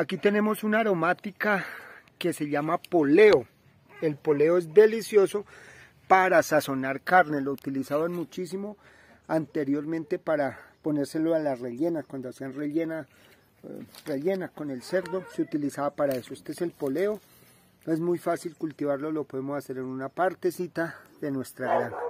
Aquí tenemos una aromática que se llama poleo. El poleo es delicioso para sazonar carne. Lo utilizaban muchísimo anteriormente para ponérselo a las rellenas. Cuando hacían rellena, eh, rellena con el cerdo, se utilizaba para eso. Este es el poleo. Es muy fácil cultivarlo, lo podemos hacer en una partecita de nuestra granja.